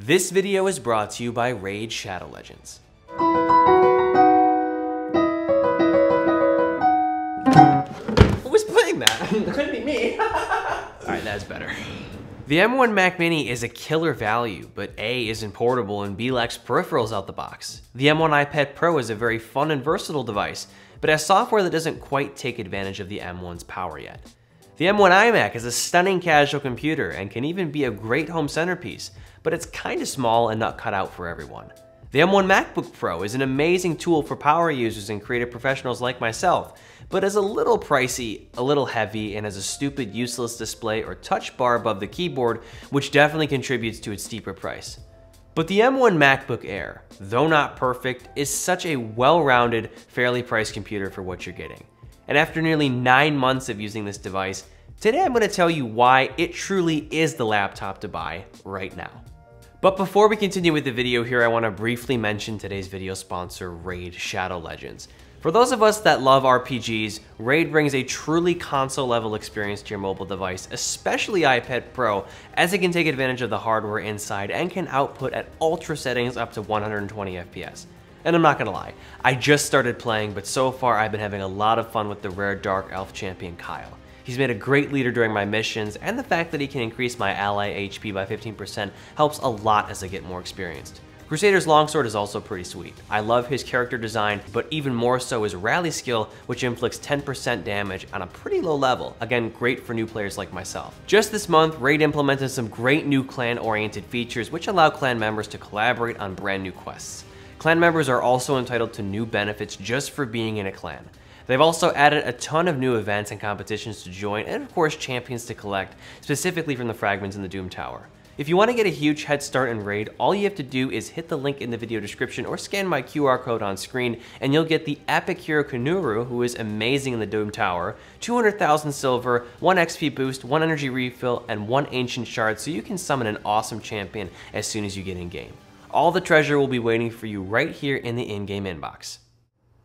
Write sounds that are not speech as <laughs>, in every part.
This video is brought to you by Raid Shadow Legends. Who was playing that? <laughs> it couldn't be me. <laughs> All right, that's better. The M1 Mac Mini is a killer value, but A isn't portable and B lacks peripherals out the box. The M1 iPad Pro is a very fun and versatile device, but has software that doesn't quite take advantage of the M1's power yet. The M1 iMac is a stunning casual computer and can even be a great home centerpiece, but it's kinda small and not cut out for everyone. The M1 MacBook Pro is an amazing tool for power users and creative professionals like myself, but is a little pricey, a little heavy, and has a stupid useless display or touch bar above the keyboard, which definitely contributes to its steeper price. But the M1 MacBook Air, though not perfect, is such a well-rounded, fairly priced computer for what you're getting. And after nearly nine months of using this device, today I'm gonna tell you why it truly is the laptop to buy right now. But before we continue with the video here, I wanna briefly mention today's video sponsor, Raid Shadow Legends. For those of us that love RPGs, Raid brings a truly console level experience to your mobile device, especially iPad Pro, as it can take advantage of the hardware inside and can output at ultra settings up to 120 FPS. And I'm not gonna lie, I just started playing, but so far I've been having a lot of fun with the rare Dark Elf champion Kyle. He's made a great leader during my missions, and the fact that he can increase my ally HP by 15% helps a lot as I get more experienced. Crusader's Longsword is also pretty sweet. I love his character design, but even more so his rally skill, which inflicts 10% damage on a pretty low level. Again, great for new players like myself. Just this month, Raid implemented some great new clan-oriented features which allow clan members to collaborate on brand new quests. Clan members are also entitled to new benefits just for being in a clan. They've also added a ton of new events and competitions to join, and of course champions to collect, specifically from the fragments in the Doom Tower. If you want to get a huge head start in Raid, all you have to do is hit the link in the video description or scan my QR code on screen, and you'll get the epic hero Kanuru, who is amazing in the Doom Tower, 200,000 silver, 1 XP boost, 1 energy refill, and 1 ancient shard, so you can summon an awesome champion as soon as you get in game. All the treasure will be waiting for you right here in the in-game inbox.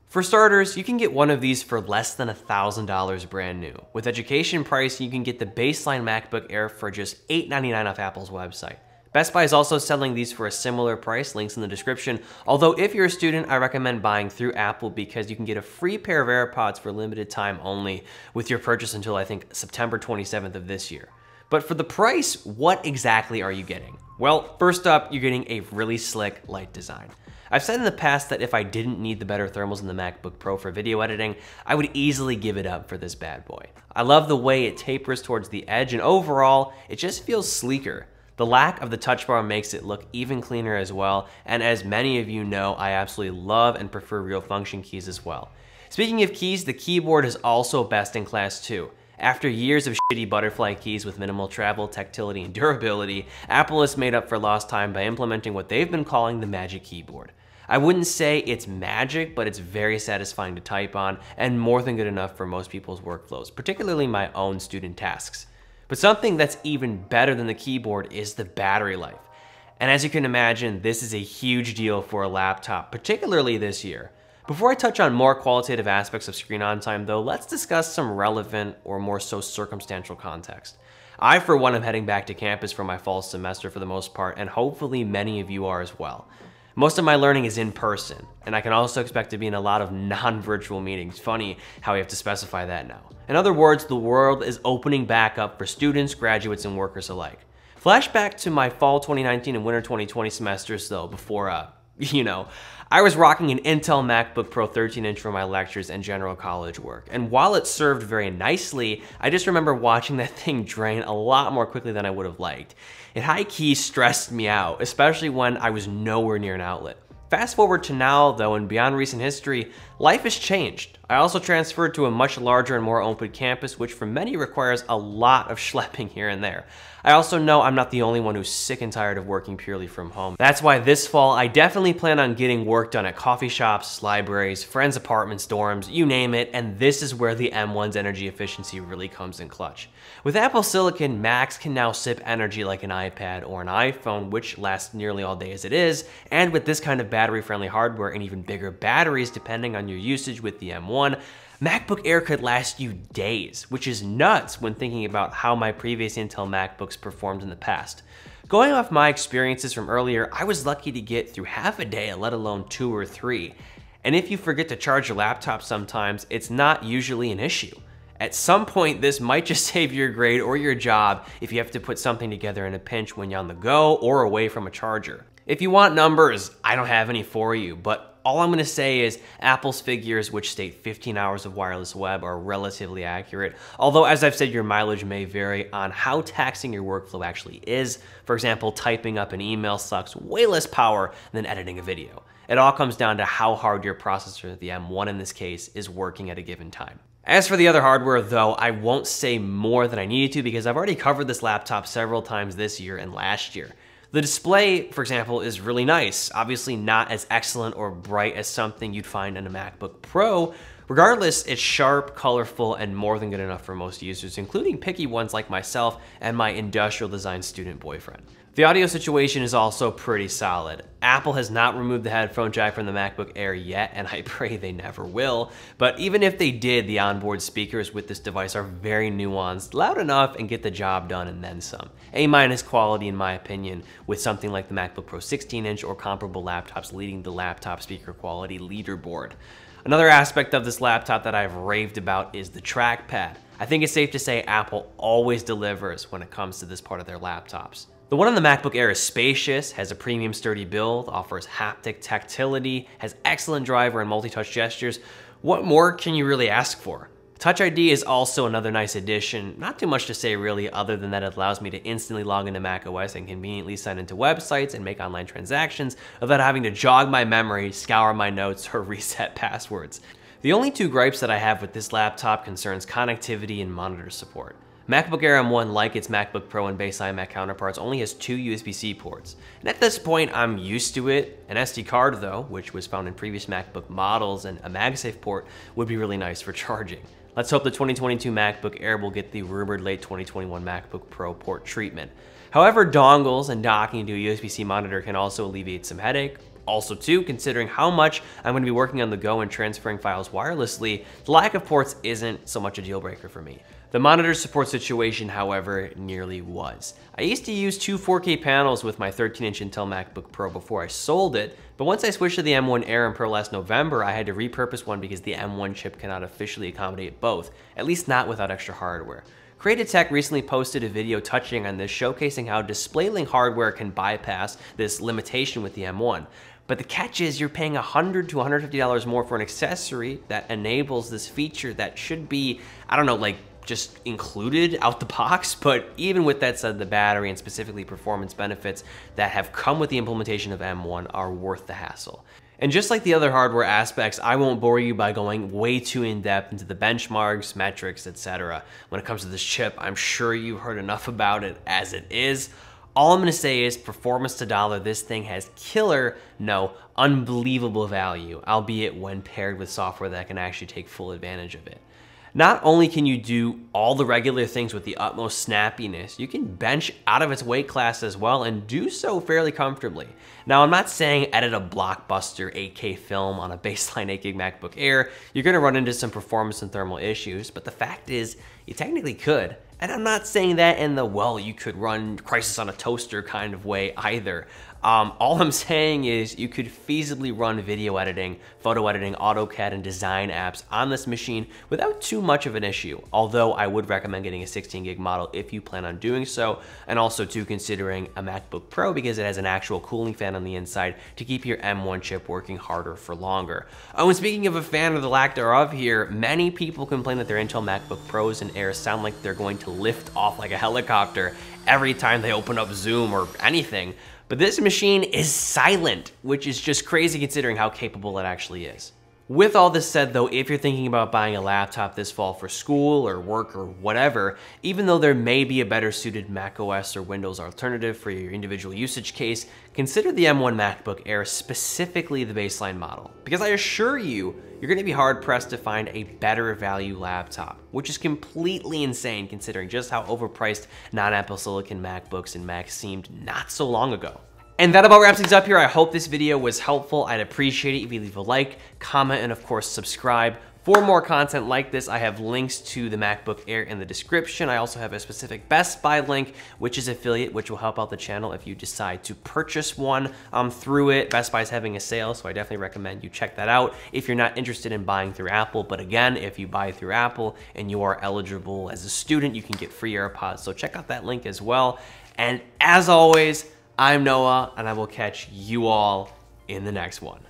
For starters, you can get one of these for less than $1,000 brand new. With education price, you can get the baseline MacBook Air for just $8.99 off Apple's website. Best Buy is also selling these for a similar price, links in the description. Although if you're a student, I recommend buying through Apple because you can get a free pair of AirPods for limited time only with your purchase until I think September 27th of this year. But for the price, what exactly are you getting? Well, first up, you're getting a really slick light design. I've said in the past that if I didn't need the better thermals in the MacBook Pro for video editing, I would easily give it up for this bad boy. I love the way it tapers towards the edge and overall, it just feels sleeker. The lack of the touch bar makes it look even cleaner as well, and as many of you know, I absolutely love and prefer real function keys as well. Speaking of keys, the keyboard is also best in class too. After years of shitty butterfly keys with minimal travel, tactility, and durability, Apple has made up for lost time by implementing what they've been calling the Magic Keyboard. I wouldn't say it's magic, but it's very satisfying to type on and more than good enough for most people's workflows, particularly my own student tasks. But something that's even better than the keyboard is the battery life. And as you can imagine, this is a huge deal for a laptop, particularly this year. Before I touch on more qualitative aspects of screen on time though, let's discuss some relevant or more so circumstantial context. I for one am heading back to campus for my fall semester for the most part and hopefully many of you are as well. Most of my learning is in person, and I can also expect to be in a lot of non-virtual meetings. Funny how we have to specify that now. In other words, the world is opening back up for students, graduates, and workers alike. Flashback to my fall 2019 and winter 2020 semesters though, before uh, <laughs> you know. I was rocking an Intel MacBook Pro 13 inch for my lectures and general college work. And while it served very nicely, I just remember watching that <laughs> thing drain a lot more quickly than I would have liked. It high key stressed me out, especially when I was nowhere near an outlet. Fast forward to now though, and beyond recent history, life has changed. I also transferred to a much larger and more open campus, which for many requires a lot of schlepping here and there. I also know I'm not the only one who's sick and tired of working purely from home. That's why this fall, I definitely plan on getting work done at coffee shops, libraries, friends' apartments, dorms, you name it, and this is where the M1's energy efficiency really comes in clutch. With Apple Silicon, Macs can now sip energy like an iPad or an iPhone, which lasts nearly all day as it is, and with this kind of battery-friendly hardware and even bigger batteries depending on your usage with the M1, one, MacBook Air could last you days, which is nuts when thinking about how my previous Intel MacBooks performed in the past. Going off my experiences from earlier, I was lucky to get through half a day, let alone two or three. And if you forget to charge your laptop sometimes, it's not usually an issue. At some point, this might just <laughs> save your grade or your job if you have to put something together in a pinch when you're on the go or away from a charger. If you want numbers, I don't have any for you, but all I'm gonna say is Apple's figures, which state 15 hours of wireless web, are relatively accurate. Although, as I've said, your mileage may vary on how taxing your workflow actually is. For example, typing up an email sucks way less power than editing a video. It all comes down to how hard your processor, the M1 in this case, is working at a given time. As for the other hardware though, I won't say more than I needed to because I've already covered this laptop several times this year and last year. The display, for example, is really nice. Obviously not as excellent or bright as something you'd find in a MacBook Pro, Regardless, it's sharp, colorful, and more than good enough for most users, including picky ones like myself and my industrial design student boyfriend. The audio situation is also pretty solid. Apple has not removed the headphone jack from the MacBook Air yet, and I <laughs> pray they never will. But even if they did, the onboard speakers with this device are very nuanced, loud enough, and get the job done and then some. A minus quality, in my opinion, with something like the MacBook Pro 16 inch or comparable laptops leading the laptop speaker quality leaderboard. Another aspect of this laptop that I've raved about is the trackpad. I think it's safe to say Apple always delivers when it comes to this part of their laptops. The one on the MacBook Air is spacious, has a premium sturdy build, offers haptic tactility, has excellent driver and multi-touch gestures. What more can you really ask for? Touch ID is also another nice addition. Not too much to say really other than that it allows me to instantly log into macOS and conveniently sign into websites and make online transactions without having to jog my memory, scour my notes, <laughs> or reset passwords. The only two gripes that I have with this laptop concerns connectivity and monitor support. MacBook Air M1, like its MacBook Pro and base iMac counterparts, only has two USB-C ports. And at this point, I'm used to it. An SD card, though, which was found in previous MacBook models and a MagSafe port, would be really nice for <laughs> charging. Let's hope the 2022 MacBook Air will get the rumored late 2021 MacBook Pro port treatment. However, dongles and docking to a USB-C monitor can also alleviate some headache. Also too, considering how much I'm gonna be working on the go and transferring files wirelessly, the lack of ports isn't so much a deal breaker for me. The monitor support situation, however, nearly was. I used to use two 4K panels with my 13-inch Intel MacBook Pro before I sold it, but once I switched to the M1 Air and Pro last November, I had to repurpose one because the M1 chip cannot officially accommodate both, at least not without extra hardware. Creative Tech recently posted a video touching on this, showcasing how DisplayLink hardware can bypass this limitation with the M1. But the catch is you're paying $100 to $150 more for an accessory that enables this feature that should be, I don't know, like just included out the box, <laughs> but even with that said, the battery and specifically performance benefits that have come with the implementation of M1 are worth the hassle. And just like the other hardware aspects, I won't bore you by going way too in-depth into the benchmarks, metrics, etc. When it comes to this chip, I'm sure you've heard enough about it as it is. All I'm gonna say is performance to dollar, this thing has killer, no, unbelievable value, albeit when paired with software that can actually take full advantage of it. Not only can you do all the regular things with the utmost snappiness, you can bench out of its weight class as well and do so fairly comfortably. Now, I'm not saying edit a blockbuster 8K film on a <laughs> baseline 8 gig MacBook Air. You're gonna run into some performance and thermal issues, but the fact is, you technically could. And I'm not saying that in the, well, you could run Crisis on a toaster kind of way either. Um, <laughs> all I'm saying is you could feasibly run video editing, photo editing, AutoCAD, and design apps on this machine without too much of an issue. Although I would recommend getting a 16 gig model if you plan on doing so, and also too considering a MacBook Pro because it has an actual cooling fan on the inside to keep your M1 chip working harder for longer. Oh, and speaking of a fan or the lack thereof here, many people complain that their Intel MacBook Pros and Airs sound like they're going to lift off like a helicopter every time they open up Zoom or anything. But this machine is silent, which is just crazy considering how capable it actually is. With all this said though, if you're thinking about buying a laptop this fall for school or work or whatever, even though there may be a better suited macOS or Windows alternative for your individual usage case, consider the M1 MacBook Air specifically the baseline model. Because I assure you, you're gonna be hard pressed to find a better value laptop, which is completely insane considering just how overpriced non-Apple Silicon MacBooks and Macs seemed not so long ago. And that about wraps things up here. I hope this video was helpful. I'd appreciate it if you leave a like, comment, and of course, subscribe. For more content like this, I have links to the MacBook Air in the description. I also have a specific Best Buy link, which is affiliate, which will help out the channel if you decide to purchase one um, through it. Best Buy is having a sale, so I definitely recommend you check that out if you're not interested in buying through Apple. But again, if you buy through Apple and you are eligible as a student, you can get free AirPods. So check out that link as well. And as always, I'm Noah, and I will catch you all in the next one.